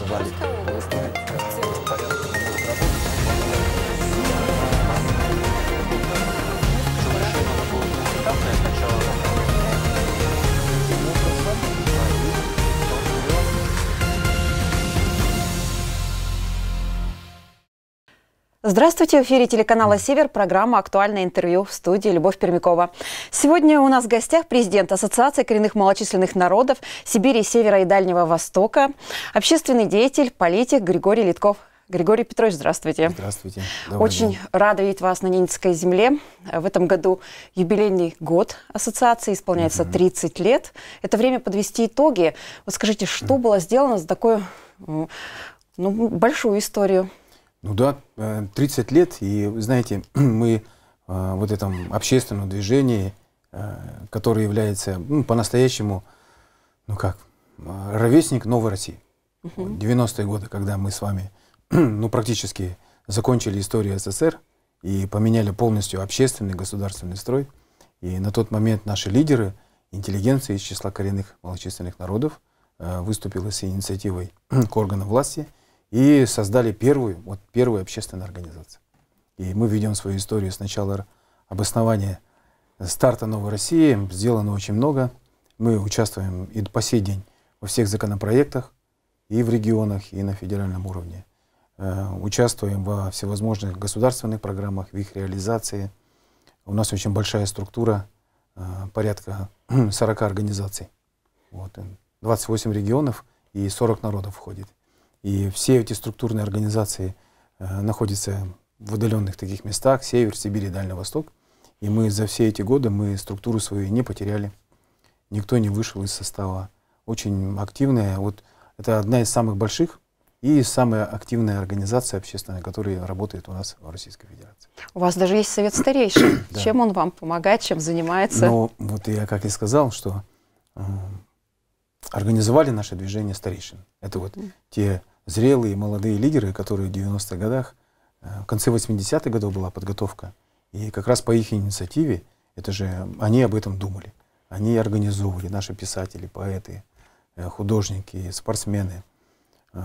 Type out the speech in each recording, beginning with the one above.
Рвали. Здравствуйте, в эфире телеканала «Север», программа «Актуальное интервью» в студии Любовь Пермякова. Сегодня у нас в гостях президент Ассоциации коренных малочисленных народов Сибири, Севера и Дальнего Востока, общественный деятель, политик Григорий Литков. Григорий Петрович, здравствуйте. Здравствуйте. Добрый Очень день. рада видеть вас на Ненецкой земле. В этом году юбилейный год ассоциации, исполняется угу. 30 лет. Это время подвести итоги. Вот скажите, что угу. было сделано за такую ну, большую историю? Ну да, 30 э, лет, и, знаете, мы э, вот этом общественном движении, э, которое является ну, по-настоящему, ну как, э, ровесник Новой России. Угу. 90-е годы, когда мы с вами, ну практически закончили историю СССР и поменяли полностью общественный государственный строй. И на тот момент наши лидеры, интеллигенция из числа коренных малочисленных народов, выступила с инициативой к органам власти – и создали первую, вот первую общественную организацию. И мы ведем свою историю с начала обоснования старта Новой России. Сделано очень много. Мы участвуем и по сей день во всех законопроектах и в регионах, и на федеральном уровне. Э, участвуем во всевозможных государственных программах, в их реализации. У нас очень большая структура, э, порядка 40 организаций. Вот, 28 э, регионов и 40 народов входит. И все эти структурные организации э, находятся в удаленных таких местах, север, Сибирь и Дальний Восток. И мы за все эти годы мы структуру свою не потеряли. Никто не вышел из состава. Очень активная, вот это одна из самых больших и самая активная организация общественная, которая работает у нас в Российской Федерации. У вас даже есть совет старейшин. да. Чем он вам помогает, чем занимается? Ну, вот я как и сказал, что э, организовали наше движение старейшин. Это вот те зрелые молодые лидеры, которые в 90-х годах, э, в конце 80-х годов была подготовка. И как раз по их инициативе, это же они об этом думали. Они организовывали, наши писатели, поэты, э, художники, спортсмены, э,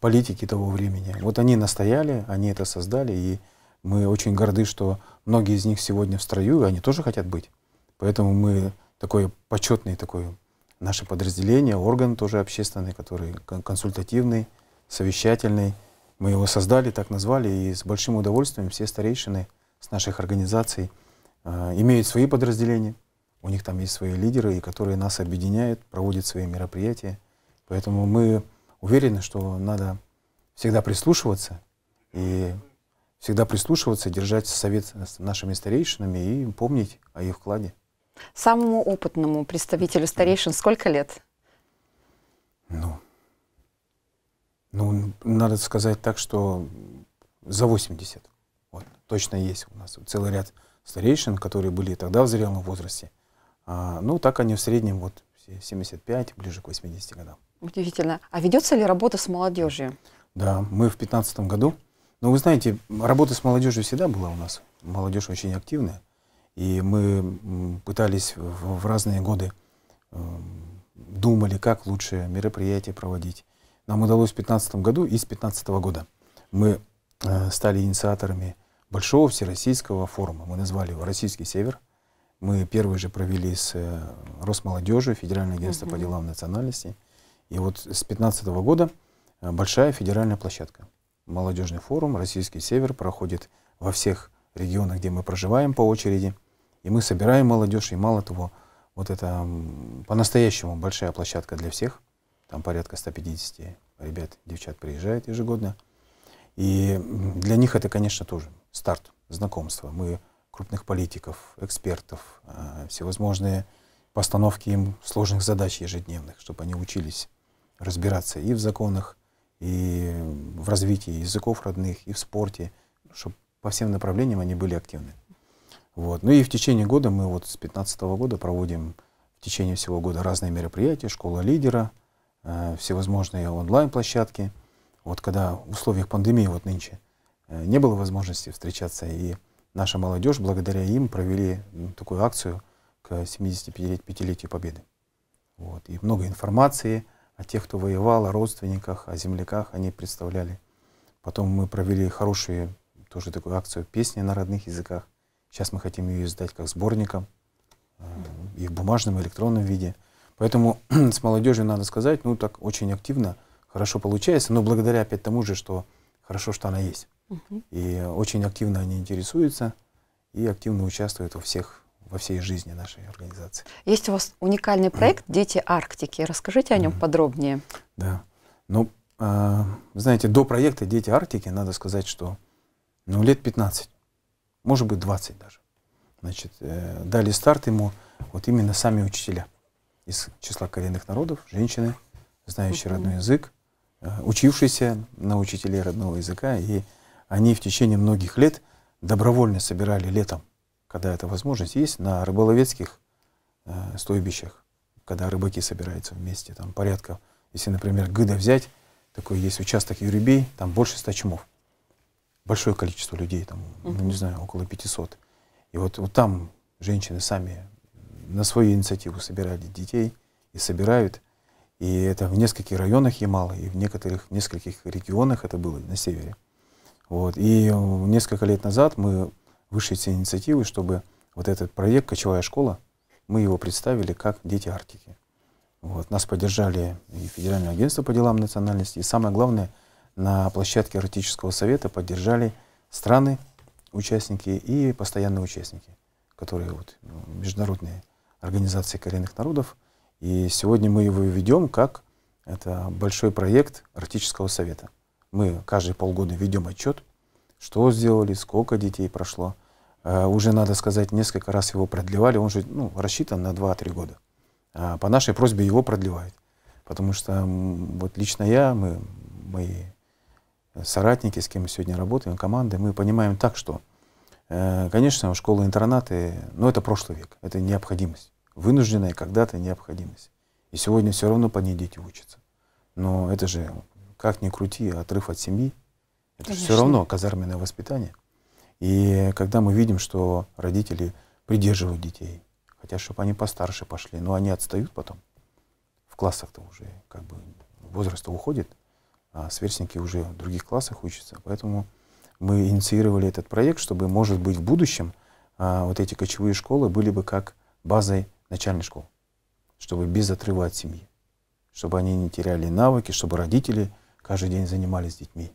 политики того времени. Вот они настояли, они это создали, и мы очень горды, что многие из них сегодня в строю, и они тоже хотят быть. Поэтому мы такой почетный, такой наши подразделения, орган тоже общественный, который консультативный, совещательный. Мы его создали, так назвали, и с большим удовольствием все старейшины с наших организаций э, имеют свои подразделения. У них там есть свои лидеры, и которые нас объединяют, проводят свои мероприятия. Поэтому мы уверены, что надо всегда прислушиваться и всегда прислушиваться, держать совет с нашими старейшинами и помнить о их вкладе. Самому опытному представителю старейшин сколько лет? Ну, ну, надо сказать так, что за 80. Вот, точно есть у нас целый ряд старейшин, которые были тогда в зрелом возрасте. А, ну, так они в среднем вот 75, ближе к 80 годам. Удивительно. А ведется ли работа с молодежью? Да, мы в 2015 году. Ну, вы знаете, работа с молодежью всегда была у нас. Молодежь очень активная. И мы пытались в разные годы, эм, думали, как лучше мероприятия проводить. Нам удалось в 2015 году и с 2015 года мы э, стали инициаторами большого всероссийского форума. Мы назвали его «Российский север». Мы первый же провели с э, Росмолодежью, Федеральное агентство угу. по делам национальности. И вот с 2015 года э, большая федеральная площадка. Молодежный форум «Российский север» проходит во всех регионах, где мы проживаем по очереди. И мы собираем молодежь, и мало того, вот это по-настоящему большая площадка для всех. Там порядка 150 ребят, девчат приезжают ежегодно. И для них это, конечно, тоже старт, знакомство. Мы крупных политиков, экспертов, э, всевозможные постановки им сложных задач ежедневных, чтобы они учились разбираться и в законах, и в развитии языков родных, и в спорте, чтобы по всем направлениям они были активны. Вот. Ну и в течение года мы вот с 2015 года проводим в течение всего года разные мероприятия, школа лидера, э, всевозможные онлайн-площадки. Вот когда в условиях пандемии вот нынче э, не было возможности встречаться, и наша молодежь благодаря им провели ну, такую акцию к 75-летию Победы. Вот. И много информации о тех, кто воевал, о родственниках, о земляках они представляли. Потом мы провели хорошую тоже такую акцию «Песни на родных языках», Сейчас мы хотим ее издать как сборником, э, и в бумажном, и электронном виде. Поэтому с молодежью, надо сказать, ну так очень активно, хорошо получается, но благодаря опять тому же, что хорошо, что она есть. Угу. И очень активно они интересуются и активно участвуют во всех во всей жизни нашей организации. Есть у вас уникальный проект «Дети Арктики». Расскажите о нем подробнее. Да. Ну, э, знаете, до проекта «Дети Арктики» надо сказать, что ну, лет 15 может быть, 20 даже. Значит, э, дали старт ему вот именно сами учителя из числа коренных народов, женщины, знающие mm -hmm. родной язык, э, учившиеся на учителей родного языка. И они в течение многих лет добровольно собирали летом, когда эта возможность есть, на рыболовецких э, стойбищах, когда рыбаки собираются вместе, там порядка, если, например, гыда взять, такой есть участок юрибей, там больше ста чумов большое количество людей, там, ну, не знаю, около 500. И вот, вот там женщины сами на свою инициативу собирали детей и собирают. И это в нескольких районах Ямала, и в некоторых, нескольких регионах это было на севере. Вот. И э, несколько лет назад мы вышли с инициативой, чтобы вот этот проект «Кочевая школа», мы его представили как «Дети Арктики». Вот. Нас поддержали и Федеральное агентство по делам национальности, и самое главное — на площадке Арктического совета поддержали страны, участники и постоянные участники, которые вот, ну, международные организации коренных народов. И сегодня мы его ведем как это большой проект Арктического совета. Мы каждые полгода ведем отчет, что сделали, сколько детей прошло. Э, уже, надо сказать, несколько раз его продлевали. Он же ну, рассчитан на 2-3 года. А по нашей просьбе его продлевают. Потому что вот лично я, мы, мои соратники, с кем мы сегодня работаем, команды, мы понимаем так, что, э, конечно, школы-интернаты, но ну, это прошлый век, это необходимость, вынужденная когда-то необходимость. И сегодня все равно по ней дети учатся. Но это же, как ни крути, отрыв от семьи, это конечно. все равно казарменное воспитание. И когда мы видим, что родители придерживают детей, хотя чтобы они постарше пошли, но они отстают потом, в классах-то уже как бы возраст уходит, а сверстники уже в других классах учатся. Поэтому мы инициировали этот проект, чтобы, может быть, в будущем а, вот эти кочевые школы были бы как базой начальной школы, чтобы без отрыва от семьи, чтобы они не теряли навыки, чтобы родители каждый день занимались с детьми,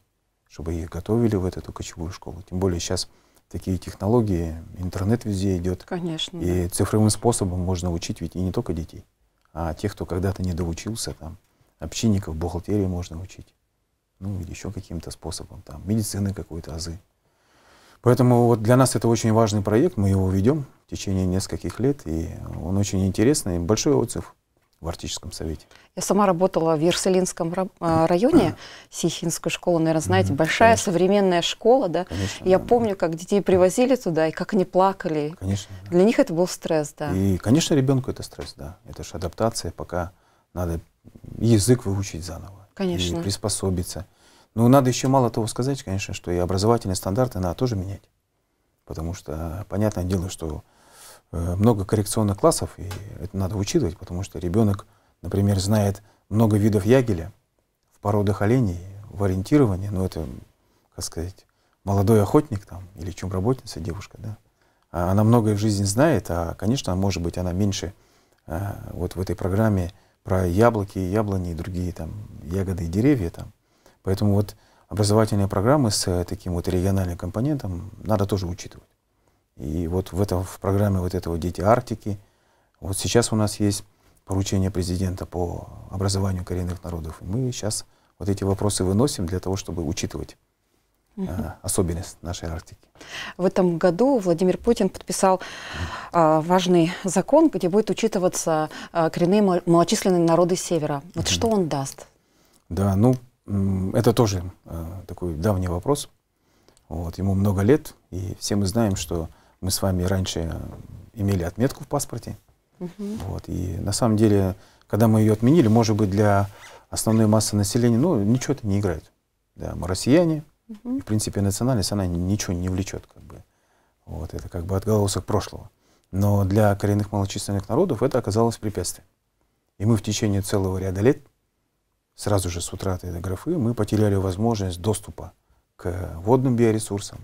чтобы их готовили в эту кочевую школу. Тем более сейчас такие технологии, интернет везде идет. Конечно. И да. цифровым способом можно учить ведь и не только детей, а тех, кто когда-то не доучился, там, общинников, бухгалтерии можно учить ну, или еще каким-то способом, там, медицины какой-то, азы. Поэтому вот для нас это очень важный проект, мы его ведем в течение нескольких лет, и он очень интересный, большой отзыв в Арктическом совете. Я сама работала в Ерселинском э, районе, Сихинскую школу, наверное, знаете, угу, большая конечно. современная школа, да. Конечно, я да, помню, как детей привозили туда и как они плакали. Конечно. Да. Для них это был стресс, да. И, конечно, ребенку это стресс, да. Это же адаптация, пока надо язык выучить заново Конечно. И приспособиться. Ну, надо еще мало того сказать, конечно, что и образовательные стандарты надо тоже менять. Потому что, понятное дело, что э, много коррекционных классов, и это надо учитывать, потому что ребенок, например, знает много видов ягеля в породах оленей, в ориентировании, ну, это, как сказать, молодой охотник там или чем работница девушка, да, а она многое в жизни знает, а, конечно, может быть, она меньше э, вот в этой программе про яблоки, яблони и другие там ягоды и деревья там. Поэтому вот образовательные программы с э, таким вот региональным компонентом надо тоже учитывать. И вот в, этом, в программе вот этого «Дети Арктики» вот сейчас у нас есть поручение президента по образованию коренных народов. И мы сейчас вот эти вопросы выносим для того, чтобы учитывать угу. а, особенность нашей Арктики. В этом году Владимир Путин подписал а, важный закон, где будет учитываться а, коренные малочисленные народы Севера. Вот угу. что он даст да, ну, это тоже э, такой давний вопрос. Вот, ему много лет, и все мы знаем, что мы с вами раньше имели отметку в паспорте. Угу. Вот, и на самом деле, когда мы ее отменили, может быть, для основной массы населения, ну, ничего это не играет. Да, мы россияне, угу. и, в принципе, национальность, она ничего не влечет, как бы. Вот, это как бы отголосок прошлого. Но для коренных малочисленных народов это оказалось препятствием. И мы в течение целого ряда лет сразу же с утратой этой графы мы потеряли возможность доступа к водным биоресурсам,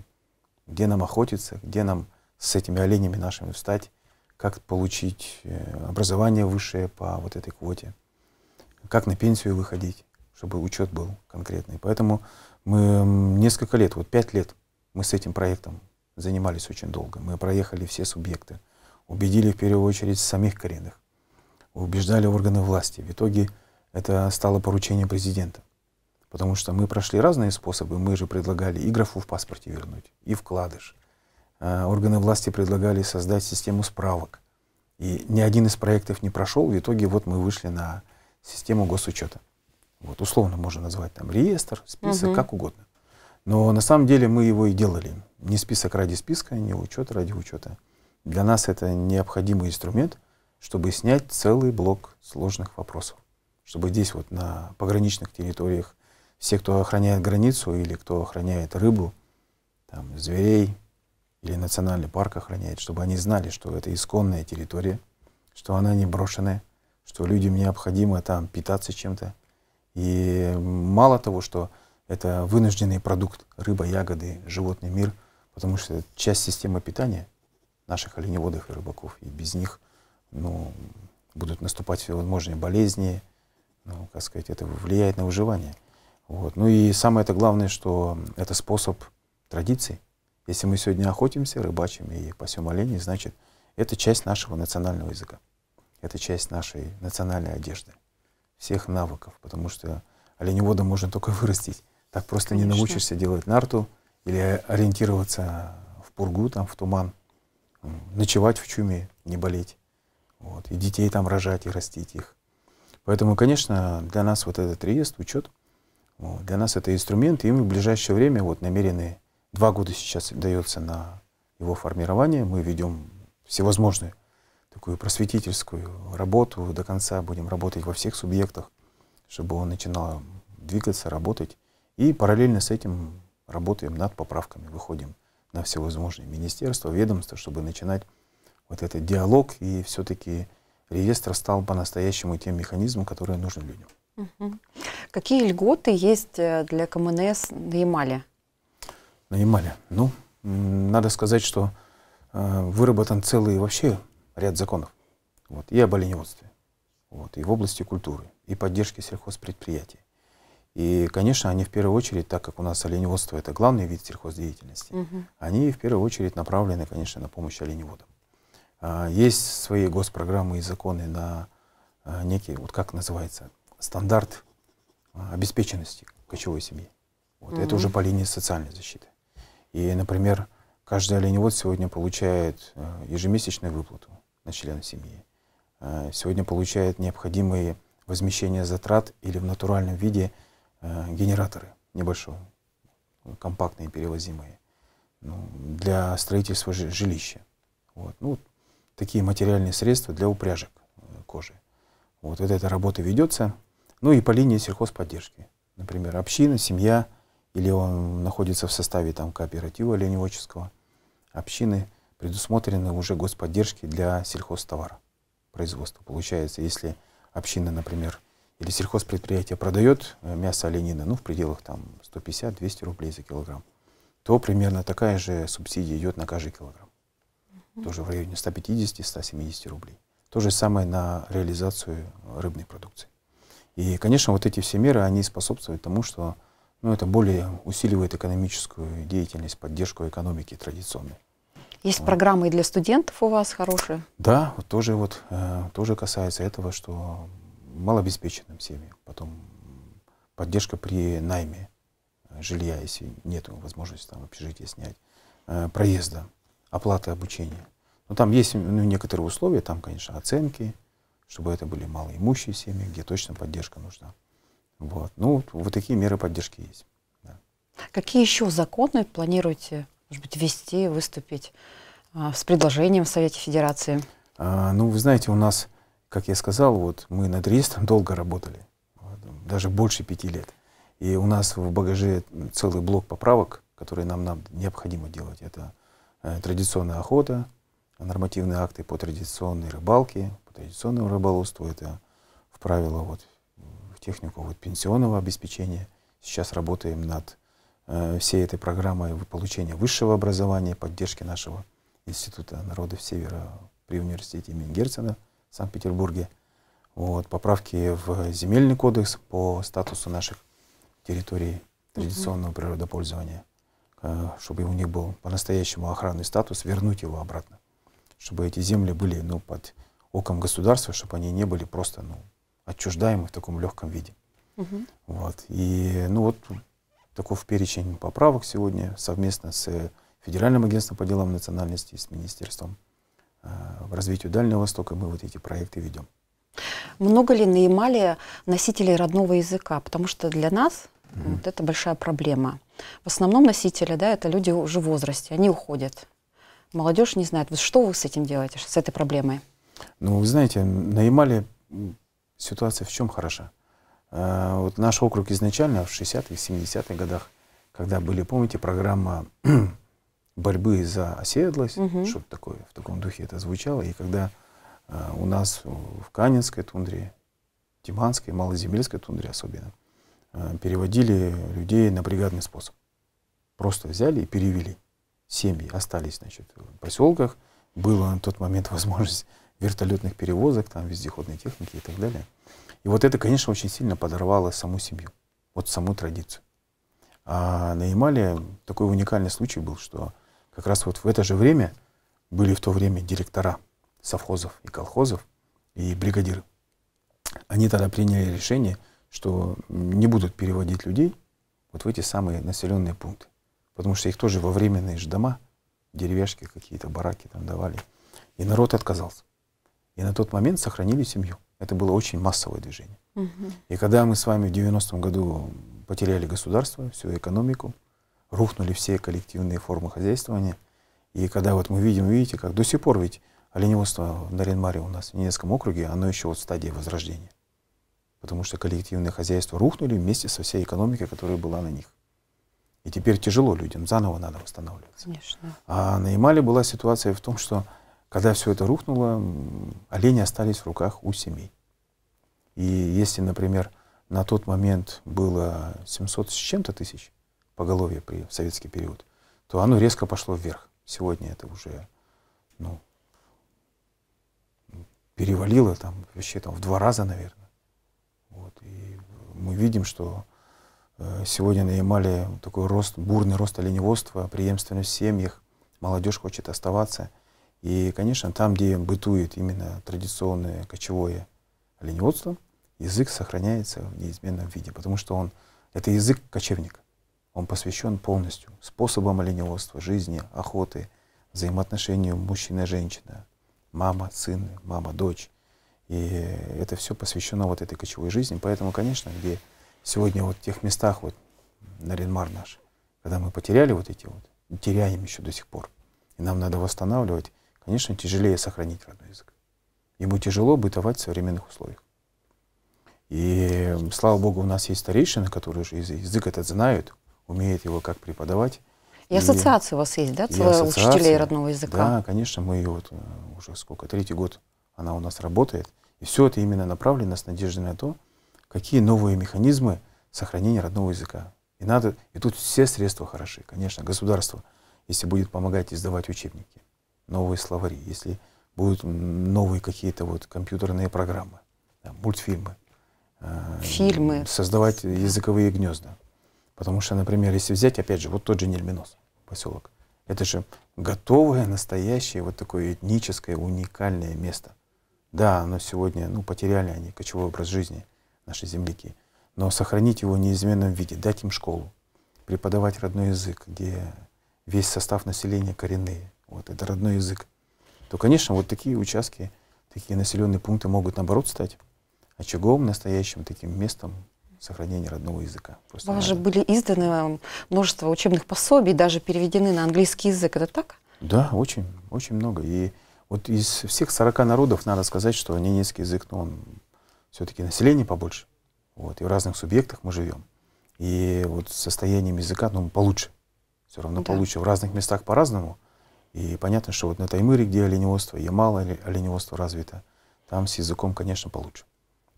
где нам охотиться, где нам с этими оленями нашими встать, как получить э, образование высшее по вот этой квоте, как на пенсию выходить, чтобы учет был конкретный. Поэтому мы несколько лет, вот пять лет мы с этим проектом занимались очень долго. Мы проехали все субъекты, убедили в первую очередь самих коренных, убеждали органы власти. В итоге это стало поручение президента. Потому что мы прошли разные способы. Мы же предлагали и графу в паспорте вернуть, и вкладыш. А, органы власти предлагали создать систему справок. И ни один из проектов не прошел. В итоге вот мы вышли на систему госучета. Вот, условно можно назвать там реестр, список, угу. как угодно. Но на самом деле мы его и делали. Не список ради списка, не учет ради учета. Для нас это необходимый инструмент, чтобы снять целый блок сложных вопросов чтобы здесь вот на пограничных территориях все, кто охраняет границу или кто охраняет рыбу, там, зверей или национальный парк охраняет, чтобы они знали, что это исконная территория, что она не брошенная, что людям необходимо там питаться чем-то. И мало того, что это вынужденный продукт рыба, ягоды, животный мир, потому что это часть системы питания наших оленеводов и рыбаков. И без них ну, будут наступать всевозможные болезни, ну, как сказать, это влияет на выживание. Вот. Ну и самое это главное, что это способ традиций. Если мы сегодня охотимся, рыбачим и пасем оленей, значит, это часть нашего национального языка. Это часть нашей национальной одежды, всех навыков, потому что оленевода можно только вырастить. Так просто Конечно. не научишься делать нарту или ориентироваться в пургу, там, в туман, ночевать в чуме, не болеть. Вот. И детей там рожать и растить их. Поэтому, конечно, для нас вот этот реестр, учет, вот, для нас это инструмент, и мы в ближайшее время вот намерены, два года сейчас дается на его формирование, мы ведем всевозможную такую просветительскую работу до конца, будем работать во всех субъектах, чтобы он начинал двигаться, работать. И параллельно с этим работаем над поправками, выходим на всевозможные министерства, ведомства, чтобы начинать вот этот диалог и все-таки реестр стал по-настоящему тем механизмом, который нужен людям. Угу. Какие льготы есть э, для КМНС на Ямале? На Ямале? Ну, надо сказать, что э, выработан целый вообще ряд законов. Вот, и об оленеводстве, вот, и в области культуры, и поддержки сельхозпредприятий. И, конечно, они в первую очередь, так как у нас оленеводство — это главный вид сельхоздеятельности, угу. они в первую очередь направлены, конечно, на помощь оленеводам. А, есть свои госпрограммы и законы на а, некий, вот как называется, стандарт а, обеспеченности кочевой семьи. Вот, mm Это уже по линии социальной защиты. И, например, каждый оленевод сегодня получает ежемесячную выплату на члена семьи. Сегодня получает необходимые возмещения затрат или в натуральном виде генераторы небольшого, компактные, перевозимые ну, для строительства жилища. Вот. Ну, такие материальные средства для упряжек э, кожи. Вот, вот эта работа ведется. Ну и по линии сельхозподдержки. Например, община, семья, или он находится в составе там, кооператива оленеводческого, общины предусмотрены уже господдержки для сельхозтовара производства. Получается, если община, например, или сельхозпредприятие продает э, мясо оленина, ну, в пределах там 150-200 рублей за килограмм, то примерно такая же субсидия идет на каждый килограмм тоже в районе 150-170 рублей. То же самое на реализацию рыбной продукции. И, конечно, вот эти все меры, они способствуют тому, что ну, это более усиливает экономическую деятельность, поддержку экономики традиционной. Есть вот. программы и для студентов у вас хорошие? Да, вот тоже, вот, э, тоже касается этого, что малообеспеченным семьям, потом поддержка при найме жилья, если нет возможности там общежитие снять, э, проезда оплаты обучения. Но там есть ну, некоторые условия, там, конечно, оценки, чтобы это были малоимущие семьи, где точно поддержка нужна. Вот. Ну, вот такие меры поддержки есть. Да. Какие еще законы планируете, может быть, ввести, выступить а, с предложением в Совете Федерации? А, ну, вы знаете, у нас, как я сказал, вот мы над реестром долго работали, вот, даже больше пяти лет. И у нас в багаже целый блок поправок, которые нам, нам необходимо делать. Это Э, традиционная охота, нормативные акты по традиционной рыбалке, по традиционному рыболовству, это в правило вот, в технику вот, пенсионного обеспечения. Сейчас работаем над э, всей этой программой получения высшего образования, поддержки нашего Института народов Севера при университете имени Герцена в Санкт-Петербурге. Вот, поправки в земельный кодекс по статусу наших территорий традиционного природопользования. Э, чтобы у них был по-настоящему охранный статус, вернуть его обратно. Чтобы эти земли были ну, под оком государства, чтобы они не были просто ну, отчуждаемы в таком легком виде. Угу. Вот. И ну, вот таков перечень поправок сегодня совместно с Федеральным агентством по делам национальности, с Министерством э, в развития Дальнего Востока мы вот эти проекты ведем. Много ли на Ямале носителей родного языка? Потому что для нас, Mm-hmm. Вот это большая проблема. В основном носители, да, это люди уже в возрасте, они уходят. Молодежь не знает, что вы с этим делаете, с этой проблемой? Ну, вы знаете, на Ямале ситуация в чем хороша? Э, вот наш округ изначально в 60-х, 70-х годах, когда были, помните, программа борьбы за оседлость, угу. что-то такое, в таком духе это звучало, и когда э, у нас в Канинской тундре, Тиманской, Малоземельской тундре особенно, Э, переводили людей на бригадный способ. Просто взяли и перевели. Семьи остались, значит, в поселках. было на тот момент возможность вертолетных перевозок, там, вездеходной техники и так далее. И вот это, конечно, очень сильно подорвало саму семью, вот саму традицию. А на Ямале такой уникальный случай был, что как раз вот в это же время были в то время директора совхозов и колхозов и бригадиры. Они тогда приняли решение — что не будут переводить людей вот в эти самые населенные пункты. Потому что их тоже во временные же дома, деревяшки какие-то, бараки там давали. И народ отказался. И на тот момент сохранили семью. Это было очень массовое движение. Угу. И когда мы с вами в 90-м году потеряли государство, всю экономику, рухнули все коллективные формы хозяйствования, и когда вот мы видим, видите, как до сих пор ведь оленеводство на Ренмаре у нас, в Ненецком округе, оно еще вот в стадии возрождения потому что коллективные хозяйства рухнули вместе со всей экономикой, которая была на них. И теперь тяжело людям, заново надо восстанавливаться. Конечно. А на Ямале была ситуация в том, что когда все это рухнуло, олени остались в руках у семей. И если, например, на тот момент было 700 с чем-то тысяч поголовья при советский период, то оно резко пошло вверх. Сегодня это уже ну, перевалило там, вообще там, в два раза, наверное мы видим, что э, сегодня на Ямале такой рост, бурный рост оленеводства, преемственность в семьях, молодежь хочет оставаться. И, конечно, там, где бытует именно традиционное кочевое оленеводство, язык сохраняется в неизменном виде, потому что он, это язык кочевника. Он посвящен полностью способам оленеводства, жизни, охоты, взаимоотношению мужчина-женщина, мама-сын, мама-дочь, и это все посвящено вот этой кочевой жизни. Поэтому, конечно, где сегодня вот в тех местах, вот на Наринмар наш, когда мы потеряли вот эти вот, теряем еще до сих пор, и нам надо восстанавливать, конечно, тяжелее сохранить родной язык. Ему тяжело бытовать в современных условиях. И слава богу, у нас есть старейшины, которые уже язык этот знают, умеют его как преподавать. И, и ассоциация у вас есть, да, целая учителей родного языка? Да, конечно, мы ее вот э, уже сколько, третий год она у нас работает. И все это именно направлено с надеждой на то, какие новые механизмы сохранения родного языка. И, надо, и тут все средства хороши. Конечно, государство, если будет помогать издавать учебники, новые словари, если будут новые какие-то вот компьютерные программы, мультфильмы. Э, Фильмы. создавать языковые гнезда. Потому что, например, если взять, опять же, вот тот же Нельминос, поселок, это же готовое, настоящее, вот такое этническое, уникальное место — да, но сегодня, ну, потеряли они кочевой образ жизни, наши земляки. Но сохранить его в неизменном виде, дать им школу, преподавать родной язык, где весь состав населения коренные. Вот это родной язык. То, конечно, вот такие участки, такие населенные пункты могут, наоборот, стать очагом настоящим таким местом сохранения родного языка. Просто У вас надо. же были изданы э, множество учебных пособий, даже переведены на английский язык. Это так? Да, очень, очень много. И вот из всех 40 народов надо сказать, что ненецкий язык, ну, он все-таки население побольше. Вот, и в разных субъектах мы живем. И вот состоянием языка, ну, получше. Все равно да. получше. В разных местах по-разному. И понятно, что вот на Таймыре, где оленеводство, Ямало оленеводство развито, там с языком, конечно, получше.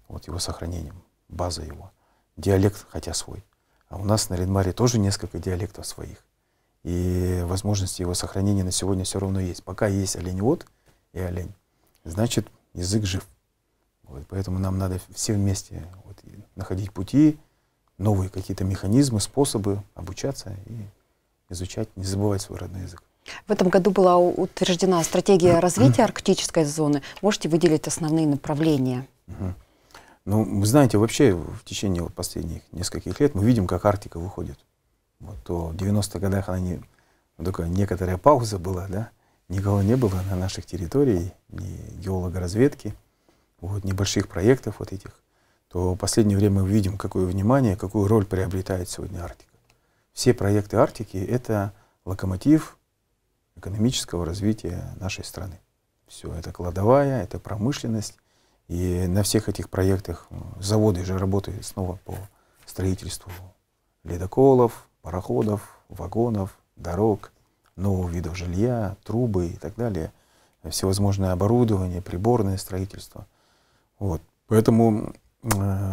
Вот его сохранением, база его. Диалект, хотя свой. А у нас на Ленмаре тоже несколько диалектов своих. И возможности его сохранения на сегодня все равно есть. Пока есть оленевод, и олень. Значит, язык жив. Вот, поэтому нам надо все вместе вот, находить пути, новые какие-то механизмы, способы обучаться и изучать, не забывать свой родной язык. В этом году была утверждена стратегия развития арктической зоны. Можете выделить основные направления? Угу. Ну, вы знаете, вообще в течение вот последних нескольких лет мы видим, как Арктика выходит. Вот, то в 90-х годах она не, ну, такая некоторая пауза была, да, Никого не было на наших территориях, ни геолога разведки вот, ни больших проектов вот этих. То в последнее время мы видим, какое внимание, какую роль приобретает сегодня Арктика. Все проекты Арктики — это локомотив экономического развития нашей страны. Все, это кладовая, это промышленность. И на всех этих проектах заводы же работают снова по строительству ледоколов, пароходов, вагонов, дорог — нового вида жилья, трубы и так далее, всевозможное оборудование, приборное строительство. Вот. Поэтому э,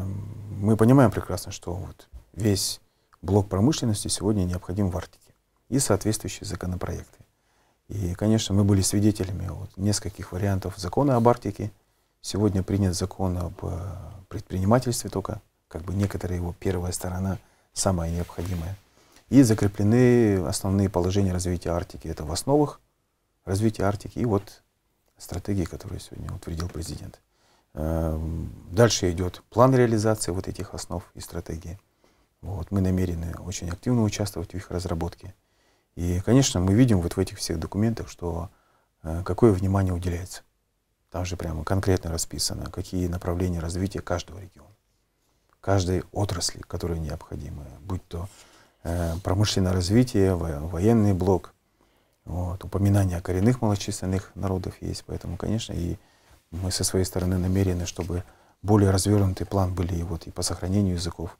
мы понимаем прекрасно, что вот весь блок промышленности сегодня необходим в Арктике и соответствующие законопроекты. И, конечно, мы были свидетелями вот нескольких вариантов закона об Арктике. Сегодня принят закон об э, предпринимательстве только, как бы некоторая его первая сторона, самая необходимая. И закреплены основные положения развития Арктики. Это в основах развития Арктики и вот стратегии, которые сегодня утвердил президент. Эм, дальше идет план реализации вот этих основ и стратегии. Вот, мы намерены очень активно участвовать в их разработке. И, конечно, мы видим вот в этих всех документах, что э, какое внимание уделяется. Там же прямо конкретно расписано, какие направления развития каждого региона, каждой отрасли, которые необходимы, будь то Э, промышленное развитие, военный блок. Вот, упоминание о коренных малочисленных народов есть, поэтому, конечно, и мы со своей стороны намерены, чтобы более развернутый план были и вот и по сохранению языков,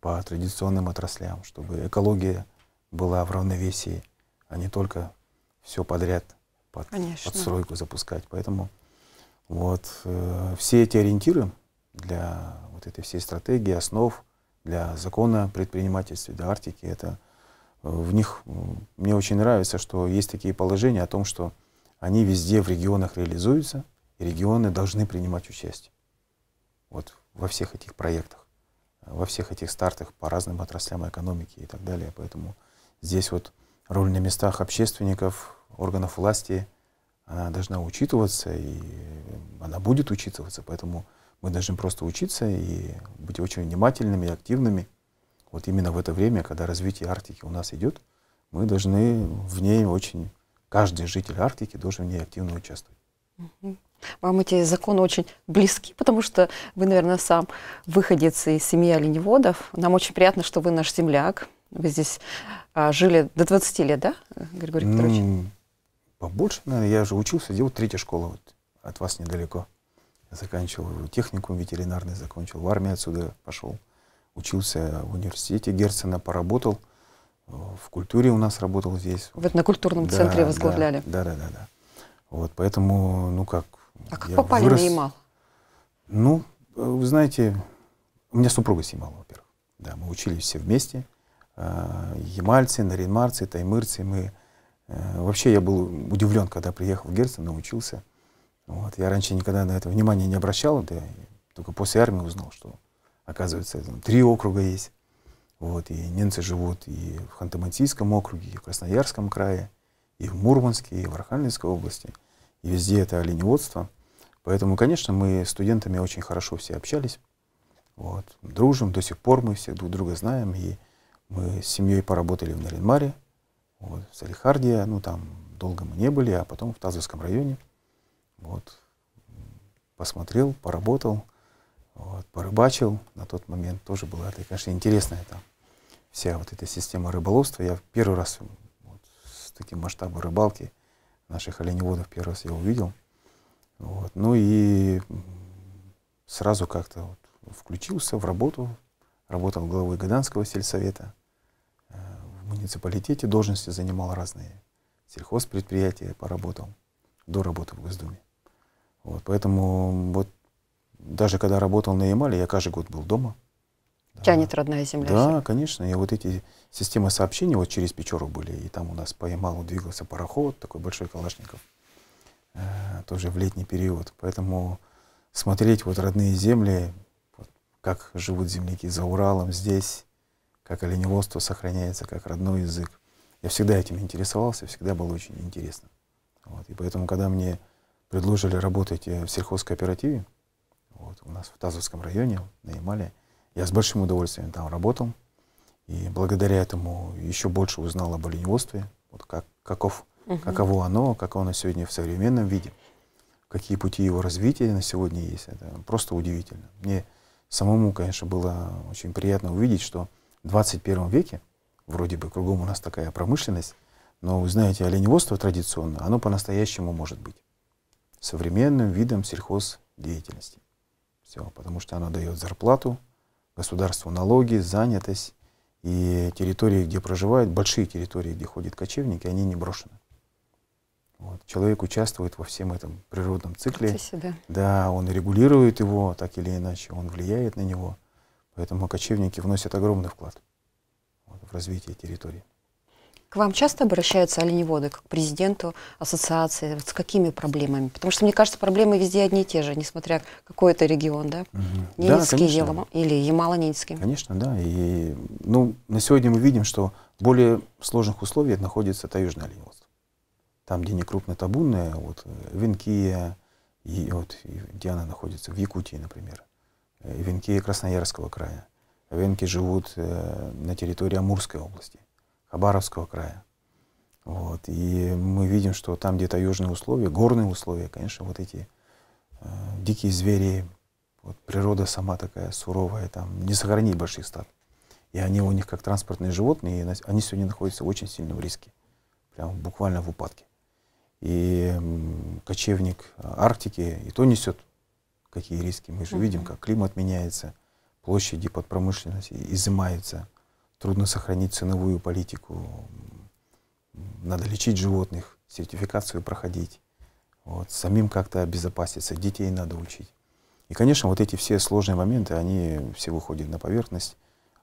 по традиционным отраслям, чтобы экология была в равновесии, а не только все подряд под Конечно. подстройку запускать. Поэтому вот э, все эти ориентиры для вот этой всей стратегии, основ, для закона предпринимательства, для Арктики. Это э, в них мне очень нравится, что есть такие положения о том, что они везде в регионах реализуются, и регионы должны принимать участие. Вот во всех этих проектах, э, во всех этих стартах по разным отраслям экономики и так далее. Поэтому здесь вот роль на местах общественников, органов власти, она должна учитываться, и э, она будет учитываться. Поэтому мы должны просто учиться и быть очень внимательными и активными. Вот именно в это время, когда развитие Арктики у нас идет, мы должны в ней очень, каждый житель Арктики должен в ней активно участвовать. Вам эти законы очень близки, потому что вы, наверное, сам выходец из семьи оленеводов. Нам очень приятно, что вы наш земляк. Вы здесь а, жили до 20 лет, да, Григорий Петрович? Побольше, наверное. Я же учился, делал третья школа вот, от вас недалеко заканчивал техникум ветеринарный, закончил в армии отсюда пошел, учился в университете Герцена, поработал э, в культуре у нас работал здесь. Вот на культурном да, центре возглавляли. Да, да, да, да. Вот, поэтому, ну как. А как попали вырос... на Ямал? Ну, э, вы знаете, у меня супруга с Ямала, во-первых. Да, мы учились все вместе. А, ямальцы, наринмарцы, таймырцы. Мы... Э, вообще я был удивлен, когда приехал в Герцен, научился. Вот. Я раньше никогда на это внимания не обращал, да, только после армии узнал, что, оказывается, там, три округа есть. Вот, и немцы живут и в Ханты-Мансийском округе, и в Красноярском крае, и в Мурманске, и в Архангельской области. И везде это оленеводство. Поэтому, конечно, мы с студентами очень хорошо все общались. Вот, дружим, до сих пор мы все друг друга знаем. И мы с семьей поработали в Наринмаре, вот, в Салихарде, ну там долго мы не были, а потом в Тазовском районе. Вот. Посмотрел, поработал, вот, порыбачил. На тот момент тоже была это, конечно, интересная там вся вот эта система рыболовства. Я первый раз вот, с таким масштабом рыбалки наших оленеводов первый раз я увидел. Вот. Ну и сразу как-то вот включился в работу. Работал главой Гаданского сельсовета. Э, в муниципалитете должности занимал разные сельхозпредприятия, поработал до работы в Госдуме. Вот, поэтому вот даже когда работал на Ямале, я каждый год был дома. Тянет да. родная земля. Да, все. конечно. И вот эти системы сообщений вот через Печору были. И там у нас по Ямалу двигался пароход, такой большой Калашников, э, тоже в летний период. Поэтому смотреть вот родные земли, вот, как живут земляки за Уралом, здесь, как оленеводство сохраняется, как родной язык. Я всегда этим интересовался, всегда было очень интересно. Вот. И поэтому, когда мне предложили работать э, в сельхозкооперативе. Вот, у нас в Тазовском районе, на Ямале. Я с большим удовольствием там работал. И благодаря этому еще больше узнал об оленеводстве, вот как, каков, угу. каково оно, как оно сегодня в современном виде, какие пути его развития на сегодня есть. Это просто удивительно. Мне самому, конечно, было очень приятно увидеть, что в 21 веке, вроде бы кругом у нас такая промышленность, но, вы знаете, оленеводство традиционно, оно по-настоящему может быть современным видом сельхоздеятельности. Все, потому что оно дает зарплату, государству налоги, занятость. И территории, где проживают, большие территории, где ходят кочевники, они не брошены. Вот. Человек участвует во всем этом природном цикле. да. да, он регулирует его так или иначе, он влияет на него. Поэтому кочевники вносят огромный вклад вот, в развитие территории. К вам часто обращаются оленеводы, как к президенту ассоциации? Вот с какими проблемами? Потому что, мне кажется, проблемы везде одни и те же, несмотря какой это регион, да? Угу. Ненецкий да, Елом, или Ямало-Ненецкий. Конечно, да. И, ну, на сегодня мы видим, что в более сложных условиях находится таежное оленеводство. Там, где не крупнотабунное, вот э, Венкия, и вот где она находится, в Якутии, например, э, Венкия Красноярского края. Венки живут э, на территории Амурской области. Хабаровского края. Вот. И мы видим, что там где-то южные условия, горные условия, конечно, вот эти э, дикие звери, вот природа сама такая суровая, там не сохранить больших стад. И они у них как транспортные животные, и они сегодня находятся в очень сильном риске, прям буквально в упадке. И кочевник э, Арктики и то несет какие риски. Мы же видим, как климат меняется, площади под промышленность изымаются трудно сохранить ценовую политику. Надо лечить животных, сертификацию проходить, вот, самим как-то обезопаситься, детей надо учить. И, конечно, вот эти все сложные моменты, они все выходят на поверхность,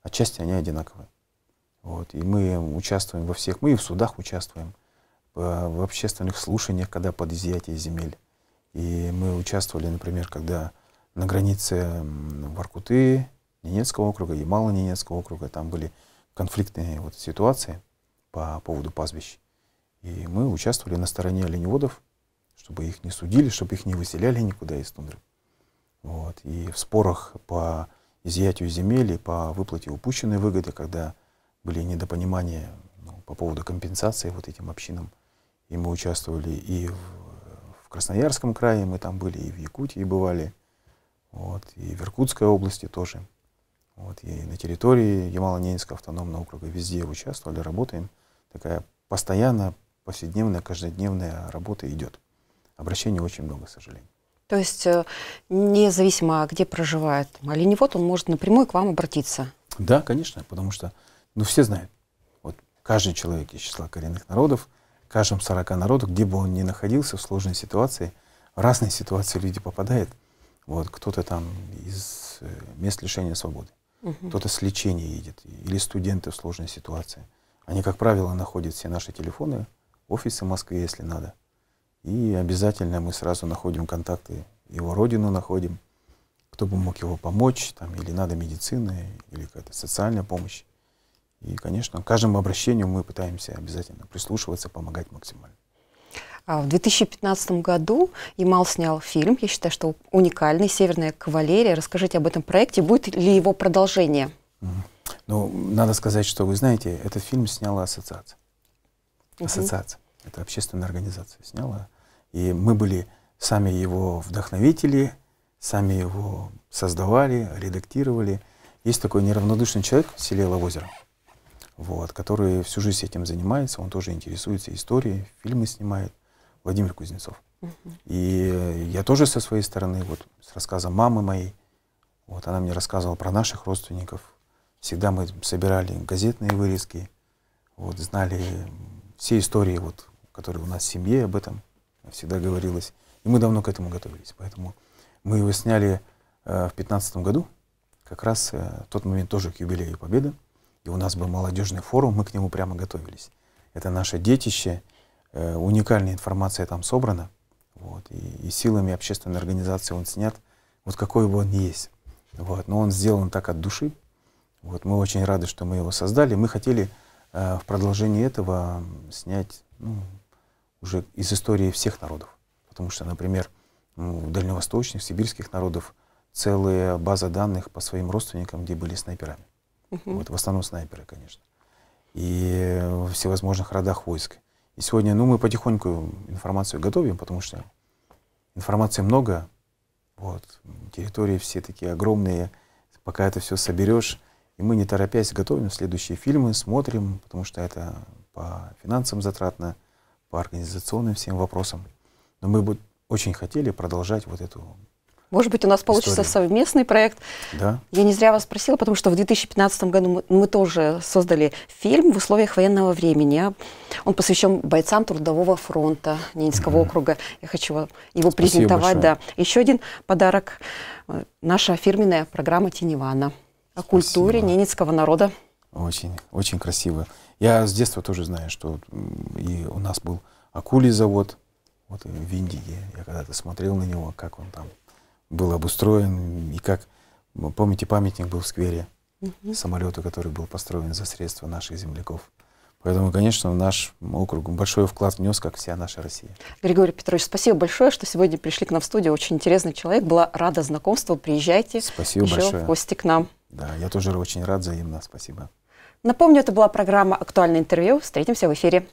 отчасти они одинаковые. Вот, и мы участвуем во всех, мы и в судах участвуем, в общественных слушаниях, когда под изъятие земель. И мы участвовали, например, когда на границе Воркуты, Ненецкого округа, Ямала-Ненецкого округа, там были конфликтные вот ситуации по поводу пастбищ. И мы участвовали на стороне оленеводов, чтобы их не судили, чтобы их не выселяли никуда из тундры. Вот. И в спорах по изъятию земель и по выплате упущенной выгоды, когда были недопонимания ну, по поводу компенсации вот этим общинам, и мы участвовали и в, в Красноярском крае, мы там были, и в Якутии бывали, вот, и в Иркутской области тоже. Вот, и на территории Ямало-Ненецкого автономного округа везде участвовали, работаем. Такая постоянная, повседневная, каждодневная работа идет. Обращений очень много, к сожалению. То есть, э, независимо, где проживает оленевод, он может напрямую к вам обратиться? Да, конечно, потому что ну, все знают. Вот каждый человек из числа коренных народов, каждым каждом 40 народах, где бы он ни находился, в сложной ситуации, в разные ситуации люди попадают. Вот кто-то там из э, мест лишения свободы, угу. кто-то с лечения едет, или студенты в сложной ситуации. Они, как правило, находят все наши телефоны, офисы в Москве, если надо. И обязательно мы сразу находим контакты, его родину находим, кто бы мог его помочь, там, или надо медицина, или какая-то социальная помощь. И, конечно, к каждому обращению мы пытаемся обязательно прислушиваться, помогать максимально. А в 2015 году Ямал снял фильм, я считаю, что уникальный «Северная кавалерия». Расскажите об этом проекте. Будет ли его продолжение? Ну, надо сказать, что вы знаете, этот фильм сняла ассоциация. Ассоциация. Угу. Это общественная организация сняла. И мы были сами его вдохновители, сами его создавали, редактировали. Есть такой неравнодушный человек в селе Лавозеро, вот, который всю жизнь этим занимается, он тоже интересуется историей, фильмы снимает. Владимир Кузнецов. Угу. И я тоже со своей стороны, вот с рассказа мамы моей, вот она мне рассказывала про наших родственников. Всегда мы собирали газетные вырезки, вот знали все истории, вот, которые у нас в семье об этом всегда говорилось. И мы давно к этому готовились. Поэтому мы его сняли э, в 2015 году, как раз э, тот момент тоже к юбилею Победы. И у нас был молодежный форум, мы к нему прямо готовились. Это наше детище, Э, уникальная информация там собрана, вот, и, и силами общественной организации он снят, вот какой бы он ни есть. Вот, но он сделан так от души. Вот, мы очень рады, что мы его создали. Мы хотели э, в продолжении этого снять ну, уже из истории всех народов. Потому что, например, ну, у дальневосточных, сибирских народов целая база данных по своим родственникам, где были снайперами. Угу. Вот, в основном снайперы, конечно. И во всевозможных родах войск. И сегодня, ну, мы потихоньку информацию готовим, потому что информации много, вот, территории все такие огромные, пока это все соберешь, и мы не торопясь готовим следующие фильмы, смотрим, потому что это по финансам затратно, по организационным всем вопросам. Но мы бы очень хотели продолжать вот эту может быть, у нас получится историю. совместный проект. Да. Я не зря вас спросила, потому что в 2015 году мы, мы тоже создали фильм в условиях военного времени. Он посвящен бойцам Трудового фронта Ненецкого mm-hmm. округа. Я хочу его Спасибо презентовать. Большое. Да. Еще один подарок. Э, наша фирменная программа «Теневана» о культуре Спасибо. ненецкого народа. Очень, очень красиво. Я с детства тоже знаю, что и у нас был акулий завод, вот в Индии. Я когда-то смотрел на него, как он там был обустроен, и как, помните, памятник был в сквере угу. самолету, который был построен за средства наших земляков. Поэтому, конечно, наш округ большой вклад внес, как вся наша Россия. Григорий Петрович, спасибо большое, что сегодня пришли к нам в студию. Очень интересный человек. Была рада знакомству. Приезжайте спасибо еще большое. в гости к нам. Да, я тоже очень рад взаимно. Спасибо. Напомню, это была программа «Актуальное интервью». Встретимся в эфире.